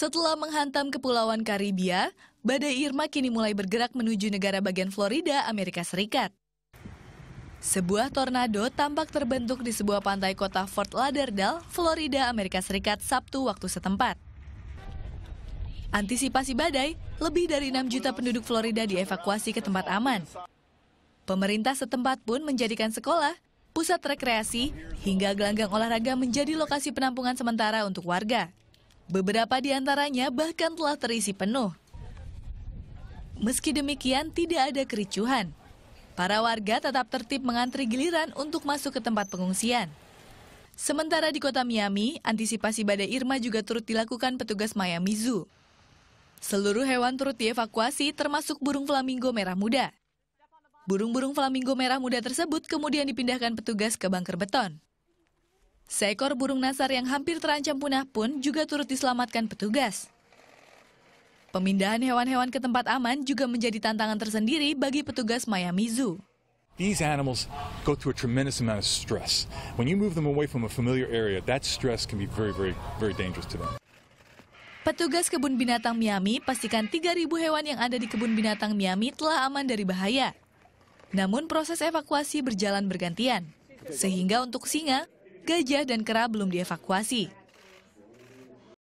Setelah menghantam kepulauan Karibia, badai Irma kini mulai bergerak menuju negara bagian Florida, Amerika Serikat. Sebuah tornado tampak terbentuk di sebuah pantai kota Fort Lauderdale, Florida, Amerika Serikat, Sabtu waktu setempat. Antisipasi badai, lebih dari 6 juta penduduk Florida dievakuasi ke tempat aman. Pemerintah setempat pun menjadikan sekolah, pusat rekreasi, hingga gelanggang olahraga menjadi lokasi penampungan sementara untuk warga. Beberapa di antaranya bahkan telah terisi penuh. Meski demikian, tidak ada kericuhan. Para warga tetap tertib mengantri giliran untuk masuk ke tempat pengungsian. Sementara di kota Miami, antisipasi badai Irma juga turut dilakukan petugas Miami Zoo. Seluruh hewan turut dievakuasi termasuk burung flamingo merah muda. Burung-burung flamingo merah muda tersebut kemudian dipindahkan petugas ke bunker beton. Seekor burung nasar yang hampir terancam punah pun juga turut diselamatkan petugas. Pemindahan hewan-hewan ke tempat aman juga menjadi tantangan tersendiri bagi petugas Miami Zoo. These animals go through a tremendous amount of stress. When you move them away from a familiar area, that stress can be very, very, very dangerous to them. Petugas kebun binatang Miami pastikan 3.000 hewan yang ada di kebun binatang Miami telah aman dari bahaya. Namun proses evakuasi berjalan bergantian. Sehingga untuk singa, gajah dan kera belum dievakuasi